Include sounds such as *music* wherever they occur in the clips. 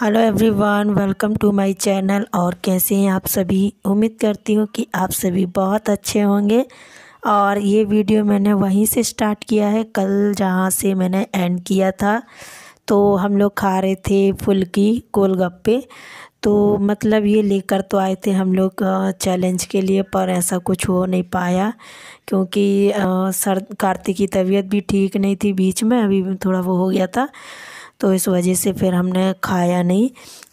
Hello everyone welcome to my channel और कैसे हैं आप सभी उम्मीद करती हूँ कि आप सभी बहुत अच्छे होंगे और ये वीडियो मैंने वहीं से स्टार्ट किया है कल जहाँ से मैंने एंड किया था तो हम लोग खा रहे थे फुल्की गोलगप्पे तो मतलब ये लेकर तो आए थे हम लोग चैलेंज के लिए पर ऐसा कुछ हो नहीं पाया क्योंकि सर कार्तिक की तबीयत भी ठीक नहीं थी बीच में अभी थोड़ा वो हो गया था तो इस वजह से फिर हमने खाया नहीं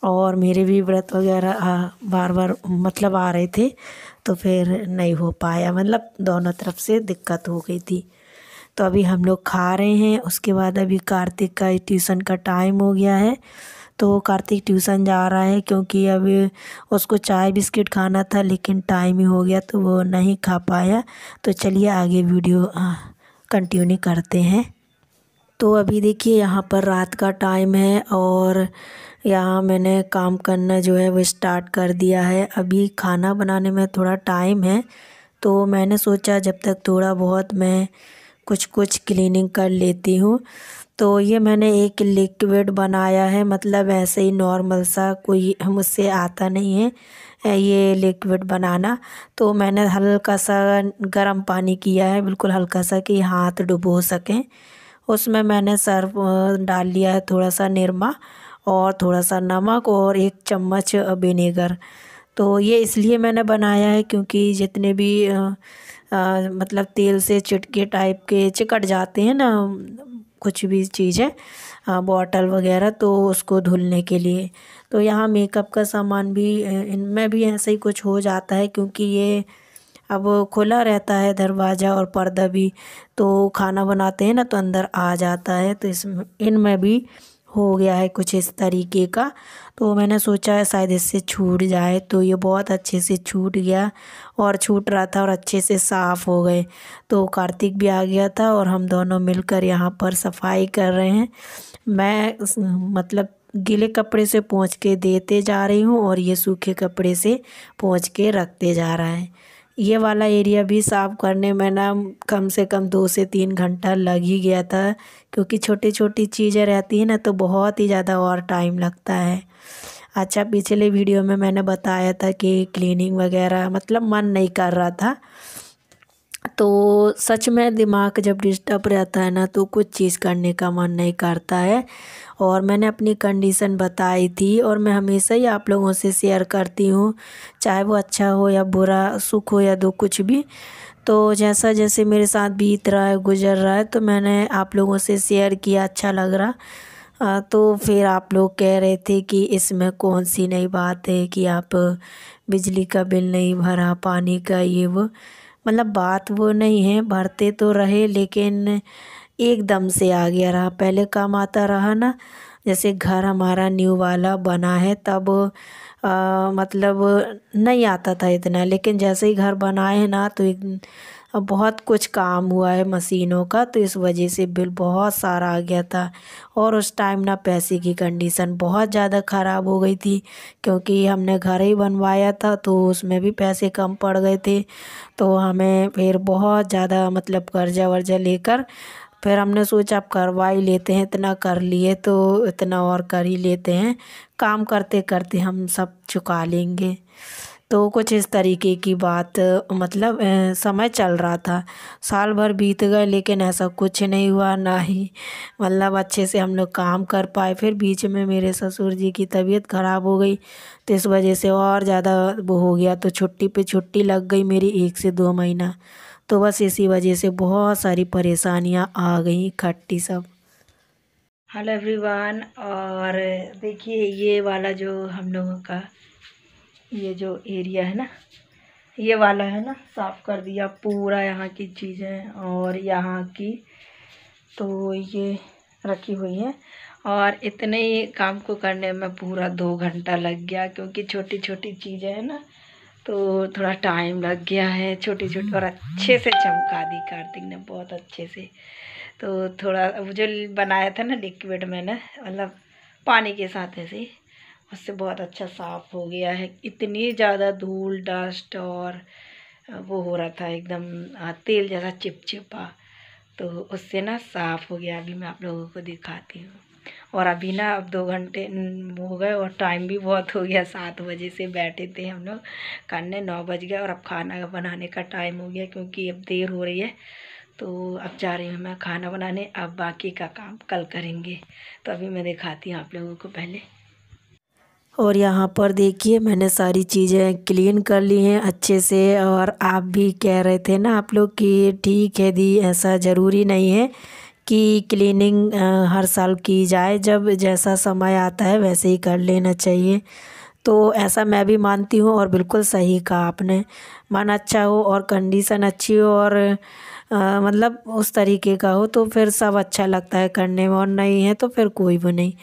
और मेरे भी व्रत वगैरह बार बार मतलब आ रहे थे तो फिर नहीं हो पाया मतलब दोनों तरफ से दिक्कत हो गई थी तो अभी हम लोग खा रहे हैं उसके बाद अभी कार्तिक का ट्यूसन का टाइम हो गया है तो कार्तिक ट्यूसन जा रहा है क्योंकि अभी उसको चाय बिस्किट खाना था लेकिन टाइम ही हो गया तो वो नहीं खा पाया तो चलिए आगे वीडियो कंटिन्यू करते हैं तो अभी देखिए यहाँ पर रात का टाइम है और यहाँ मैंने काम करना जो है वो स्टार्ट कर दिया है अभी खाना बनाने में थोड़ा टाइम है तो मैंने सोचा जब तक थोड़ा बहुत मैं कुछ कुछ क्लीनिंग कर लेती हूँ तो ये मैंने एक लिक्विड बनाया है मतलब ऐसे ही नॉर्मल सा कोई मुझसे आता नहीं है ये लिक्विड बनाना तो मैंने हल्का सा गर्म पानी किया है बिल्कुल हल्का सा कि हाथ डुबो सकें उसमें मैंने सर्व डाल लिया है थोड़ा सा निरमा और थोड़ा सा नमक और एक चम्मच विनेगर तो ये इसलिए मैंने बनाया है क्योंकि जितने भी आ, आ, मतलब तेल से चिटके टाइप के चिकट जाते हैं ना कुछ भी चीज़ है बॉटल वगैरह तो उसको धुलने के लिए तो यहाँ मेकअप का सामान भी इनमें भी ऐसे ही कुछ हो जाता है क्योंकि ये अब खुला रहता है दरवाज़ा और पर्दा भी तो खाना बनाते हैं ना तो अंदर आ जाता है तो इस इनमें भी हो गया है कुछ इस तरीके का तो मैंने सोचा है शायद इससे छूट जाए तो ये बहुत अच्छे से छूट गया और छूट रहा था और अच्छे से साफ़ हो गए तो कार्तिक भी आ गया था और हम दोनों मिलकर यहाँ पर सफाई कर रहे हैं मैं मतलब गीले कपड़े से पहुँच के देते जा रही हूँ और ये सूखे कपड़े से पहुँच के रखते जा रहा है ये वाला एरिया भी साफ़ करने में ना कम से कम दो से तीन घंटा लग ही गया था क्योंकि छोटी छोटी चीज़ें रहती हैं ना तो बहुत ही ज़्यादा और टाइम लगता है अच्छा पिछले वीडियो में मैंने बताया था कि क्लीनिंग वगैरह मतलब मन नहीं कर रहा था तो सच में दिमाग जब डिस्टर्ब रहता है ना तो कुछ चीज़ करने का मन नहीं करता है और मैंने अपनी कंडीशन बताई थी और मैं हमेशा ही आप लोगों से शेयर करती हूँ चाहे वो अच्छा हो या बुरा सुख हो या दुख कुछ भी तो जैसा जैसे मेरे साथ बीत रहा है गुजर रहा है तो मैंने आप लोगों से शेयर किया अच्छा लग रहा आ, तो फिर आप लोग कह रहे थे कि इसमें कौन सी नई बात है कि आप बिजली का बिल नहीं भरा पानी का ये वो मतलब बात वो नहीं है भरते तो रहे लेकिन एकदम से आ गया रहा पहले काम आता रहा ना जैसे घर हमारा न्यू वाला बना है तब आ, मतलब नहीं आता था इतना लेकिन जैसे ही घर बनाए ना तो एक अब बहुत कुछ काम हुआ है मशीनों का तो इस वजह से बिल बहुत सारा आ गया था और उस टाइम ना पैसे की कंडीशन बहुत ज़्यादा ख़राब हो गई थी क्योंकि हमने घर ही बनवाया था तो उसमें भी पैसे कम पड़ गए थे तो हमें फिर बहुत ज़्यादा मतलब कर्जा वर्जा लेकर फिर हमने सोचा आप करवा ही लेते हैं इतना कर लिए तो इतना और कर ही लेते हैं काम करते करते हम सब चुका लेंगे तो कुछ इस तरीके की बात मतलब समय चल रहा था साल भर बीत गए लेकिन ऐसा कुछ नहीं हुआ ना ही मतलब अच्छे से हम लोग काम कर पाए फिर बीच में मेरे ससुर जी की तबीयत ख़राब हो गई तो इस वजह से और ज़्यादा वो हो गया तो छुट्टी पे छुट्टी लग गई मेरी एक से दो महीना तो बस इसी वजह से बहुत सारी परेशानियाँ आ गई इकट्ठी सब हेलो एवरीवन और देखिए ये वाला जो हम लोगों का ये जो एरिया है ना ये वाला है ना साफ़ कर दिया पूरा यहाँ की चीज़ें और यहाँ की तो ये रखी हुई हैं और इतने ही काम को करने में पूरा दो घंटा लग गया क्योंकि छोटी छोटी चीज़ें हैं ना तो थोड़ा टाइम लग गया है छोटी छोटी हम्म। और अच्छे से चमका दी कार्तिक ने बहुत अच्छे से तो थोड़ा वो जो बनाया था ना लिक्विड मैंने मतलब पानी के साथ ऐसे उससे बहुत अच्छा साफ़ हो गया है इतनी ज़्यादा धूल डस्ट और वो हो रहा था एकदम तेल जैसा चिपचिपा तो उससे ना साफ़ हो गया अभी मैं आप लोगों को दिखाती हूँ और अभी ना अब दो घंटे हो गए और टाइम भी बहुत हो गया सात बजे से बैठे थे हम लोग करने नौ बज गए और अब खाना बनाने का टाइम हो गया क्योंकि अब देर हो रही है तो अब जा रही हूँ मैं खाना बनाने अब बाकी का काम कल करेंगे तो अभी मैं दिखाती हूँ आप लोगों को पहले और यहाँ पर देखिए मैंने सारी चीज़ें क्लीन कर ली हैं अच्छे से और आप भी कह रहे थे ना आप लोग कि ठीक है दी ऐसा ज़रूरी नहीं है कि क्लीनिंग हर साल की जाए जब जैसा समय आता है वैसे ही कर लेना चाहिए तो ऐसा मैं भी मानती हूँ और बिल्कुल सही कहा आपने मन अच्छा हो और कंडीशन अच्छी हो और आ, मतलब उस तरीके का हो तो फिर सब अच्छा लगता है करने में और नहीं है तो फिर कोई भी नहीं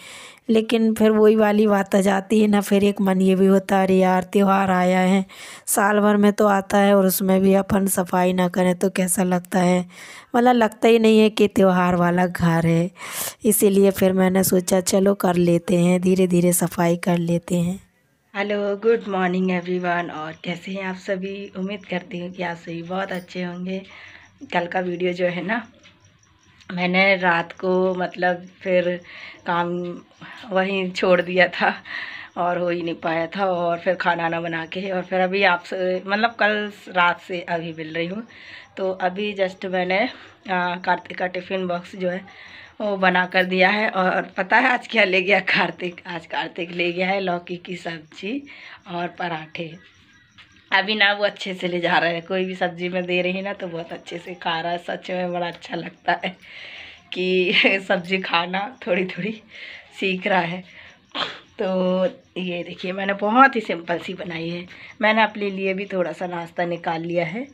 लेकिन फिर वही वाली बात आ जाती है ना फिर एक मन ये भी होता है अरे यार त्यौहार आया है साल भर में तो आता है और उसमें भी अपन सफाई ना करें तो कैसा लगता है मतलब लगता ही नहीं है कि त्यौहार वाला घर है इसीलिए फिर मैंने सोचा चलो कर लेते हैं धीरे धीरे सफाई कर लेते हैं हेलो गुड मॉर्निंग एवरीवन और कैसे हैं आप सभी उम्मीद करती हूँ कि आप सभी बहुत अच्छे होंगे कल का वीडियो जो है ना मैंने रात को मतलब फिर काम वहीं छोड़ दिया था और हो ही नहीं पाया था और फिर खाना वाना बना के और फिर अभी आपसे मतलब कल रात से अभी मिल रही हूँ तो अभी जस्ट मैंने कार्तिक का टिफ़िन बॉक्स जो है वो बना कर दिया है और पता है आज क्या ले गया कार्तिक आज कार्तिक ले गया है लौकी की सब्ज़ी और पराठे अभी ना वो अच्छे से ले जा रहा है कोई भी सब्जी में दे रही ना तो बहुत अच्छे से खा रहा है सच में बड़ा अच्छा लगता है कि *laughs* सब्जी खाना थोड़ी थोड़ी सीख रहा है तो ये देखिए मैंने बहुत ही सिंपल सी बनाई है मैंने अपने लिए भी थोड़ा सा नाश्ता निकाल लिया है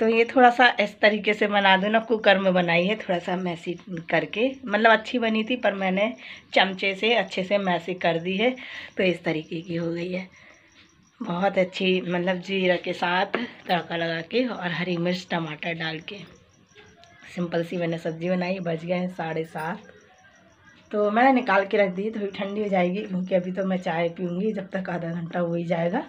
तो ये थोड़ा सा इस तरीके से बना दो ना कुकर में बनाई है थोड़ा सा मैसी करके मतलब अच्छी बनी थी पर मैंने चमचे से अच्छे से मैसी कर दी है तो इस तरीके की हो गई है बहुत अच्छी मतलब जीरा के साथ तड़का लगा के और हरी मिर्च टमाटर डाल के सिंपल सी मैंने सब्ज़ी बनाई बच गए हैं साढ़े सात तो मैंने निकाल के रख दी थोड़ी ठंडी हो जाएगी क्योंकि अभी तो मैं चाय पीऊँगी जब तक आधा घंटा हो ही जाएगा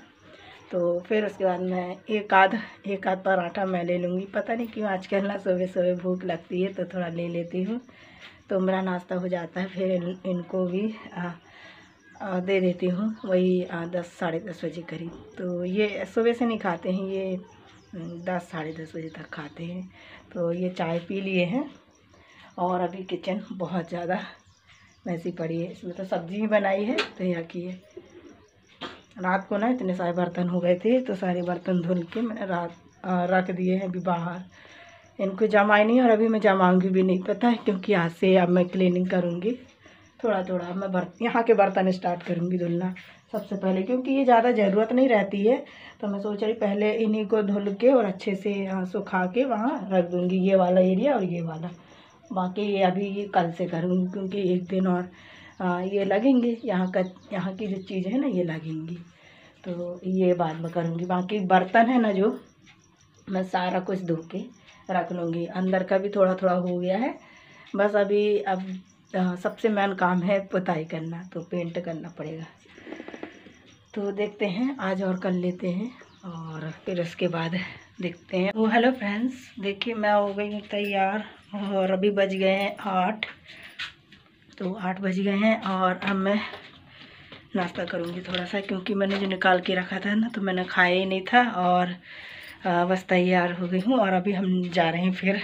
तो फिर उसके बाद मैं एक आध एक आध पराठा मैं ले लूँगी पता नहीं क्यों आजकल ना सुबह सुबह भूख लगती है तो थोड़ा ले लेती हूँ तो मेरा नाश्ता हो जाता है फिर इन, इनको भी आ, दे देती हूँ वही दस साढ़े दस बजे करीब तो ये सुबह से नहीं खाते हैं ये हम्म, दस साढ़े दस बजे तक खाते हैं तो ये चाय पी लिए हैं और अभी किचन *laughs* बहुत ज़्यादा वैसी पड़ी है इसमें तो सब्ज़ी भी बनाई है तो यहाँ की है रात को ना इतने सारे बर्तन हो गए थे तो सारे बर्तन धुल के मैंने रात रख दिए हैं अभी बाहर इनको जमाए नहीं और अभी मैं जमाऊँगी भी नहीं पता है क्योंकि आज से अब मैं क्लीनिंग करूँगी थोड़ा थोड़ा मैं बर्त यहाँ के बर्तन स्टार्ट करूँगी धुलना सबसे पहले क्योंकि ये ज़्यादा ज़रूरत नहीं रहती है तो मैं सोच रही पहले इन्हीं को धुल के और अच्छे से यहाँ सुखा के वहाँ रख दूँगी ये वाला एरिया और ये वाला बाकी ये अभी ये कल से करूँगी क्योंकि एक दिन और आ, ये लगेंगे यहाँ का यहाँ की जो चीज़ है ना ये लगेंगी तो ये बाद में करूँगी बाकी बर्तन है ना जो मैं सारा कुछ धो के रख लूँगी अंदर का भी थोड़ा थोड़ा हो गया है बस अभी अब सबसे मेन काम है पुताई करना तो पेंट करना पड़ेगा तो देखते हैं आज और कर लेते हैं और फिर उसके बाद देखते हैं वो हेलो फ्रेंड्स देखिए मैं हो गई हूँ तैयार और अभी बज गए हैं आठ तो आठ बज गए हैं और अब मैं नाश्ता करूँगी थोड़ा सा क्योंकि मैंने जो निकाल के रखा था ना तो मैंने खाया ही नहीं था और बस तैयार हो गई हूँ और अभी हम जा रहे हैं फिर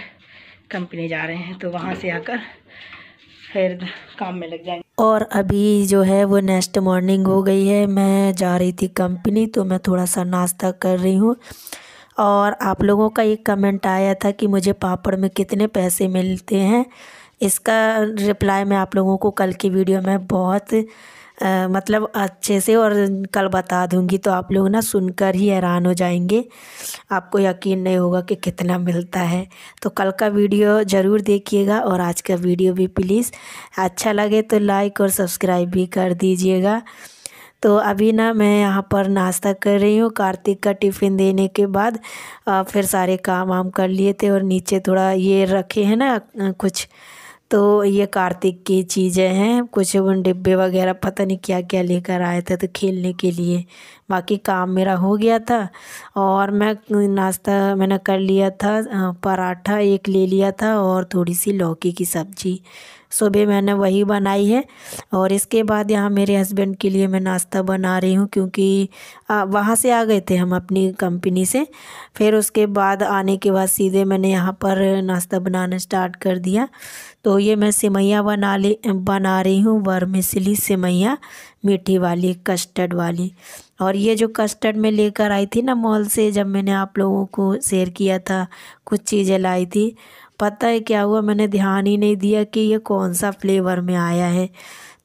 कंपनी जा रहे हैं तो वहाँ से आकर फिर काम में लग जाएंगे और अभी जो है वो नेक्स्ट मॉर्निंग हो गई है मैं जा रही थी कंपनी तो मैं थोड़ा सा नाश्ता कर रही हूँ और आप लोगों का एक कमेंट आया था कि मुझे पापड़ में कितने पैसे मिलते हैं इसका रिप्लाई मैं आप लोगों को कल की वीडियो में बहुत मतलब अच्छे से और कल बता दूँगी तो आप लोग ना सुनकर ही हैरान हो जाएंगे आपको यकीन नहीं होगा कि कितना मिलता है तो कल का वीडियो ज़रूर देखिएगा और आज का वीडियो भी प्लीज़ अच्छा लगे तो लाइक और सब्सक्राइब भी कर दीजिएगा तो अभी ना मैं यहाँ पर नाश्ता कर रही हूँ कार्तिक का टिफ़िन देने के बाद फिर सारे काम वाम कर लिए थे और नीचे थोड़ा ये रखे हैं ना कुछ तो ये कार्तिक की चीज़ें हैं कुछ डिब्बे वगैरह पता नहीं क्या क्या लेकर आए थे तो खेलने के लिए बाकी काम मेरा हो गया था और मैं नाश्ता मैंने कर लिया था पराठा एक ले लिया था और थोड़ी सी लौकी की सब्ज़ी सुबह मैंने वही बनाई है और इसके बाद यहाँ मेरे हस्बैंड के लिए मैं नाश्ता बना रही हूँ क्योंकि वहाँ से आ गए थे हम अपनी कंपनी से फिर उसके बाद आने के बाद सीधे मैंने यहाँ पर नाश्ता बनाना स्टार्ट कर दिया तो ये मैं सेवैयाँ बना ले बना रही हूँ वर्मिसली सेवैयाँ मीठी वाली कस्टर्ड वाली और ये जो कस्टर्ड में लेकर आई थी ना मॉल से जब मैंने आप लोगों को शेयर किया था कुछ चीज़ें लाई थी पता है क्या हुआ मैंने ध्यान ही नहीं दिया कि ये कौन सा फ्लेवर में आया है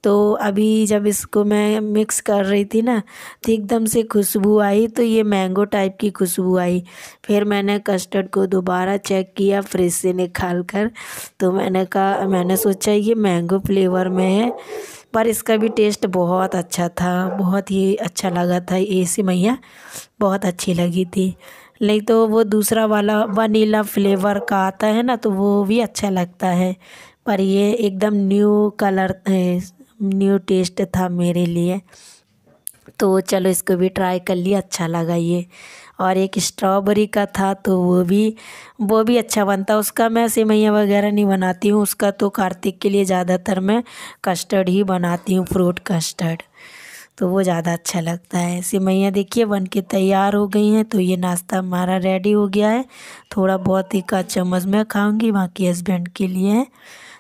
तो अभी जब इसको मैं मिक्स कर रही थी ना तो एकदम से खुशबू आई तो ये मैंगो टाइप की खुशबू आई फिर मैंने कस्टर्ड को दोबारा चेक किया फ्रिज से निकाल कर तो मैंने कहा मैंने सोचा ये मैंगो फ्लेवर में है पर इसका भी टेस्ट बहुत अच्छा था बहुत ही अच्छा लगा था ए सी मैया बहुत अच्छी लगी थी नहीं तो वो दूसरा वाला वनीला फ्लेवर का आता है ना तो वो भी अच्छा लगता है पर ये एकदम न्यू कलर है न्यू टेस्ट था मेरे लिए तो चलो इसको भी ट्राई कर लिया अच्छा लगा ये और एक स्ट्रॉबेरी का था तो वो भी वो भी अच्छा बनता उसका मैं सेवैयाँ वगैरह नहीं बनाती हूँ उसका तो कार्तिक के लिए ज़्यादातर मैं कस्टर्ड ही बनाती हूँ फ्रूट कस्टर्ड तो वो ज़्यादा अच्छा लगता है मैया देखिए बन के तैयार हो गई हैं तो ये नाश्ता हमारा रेडी हो गया है थोड़ा बहुत ही का चम्मच मैं खाऊंगी बाकी हस्बैंड के लिए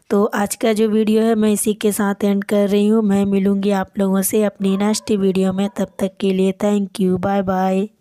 तो आज का जो वीडियो है मैं इसी के साथ एंड कर रही हूँ मैं मिलूँगी आप लोगों से अपनी नेक्स्ट वीडियो में तब तक के लिए थैंक यू बाय बाय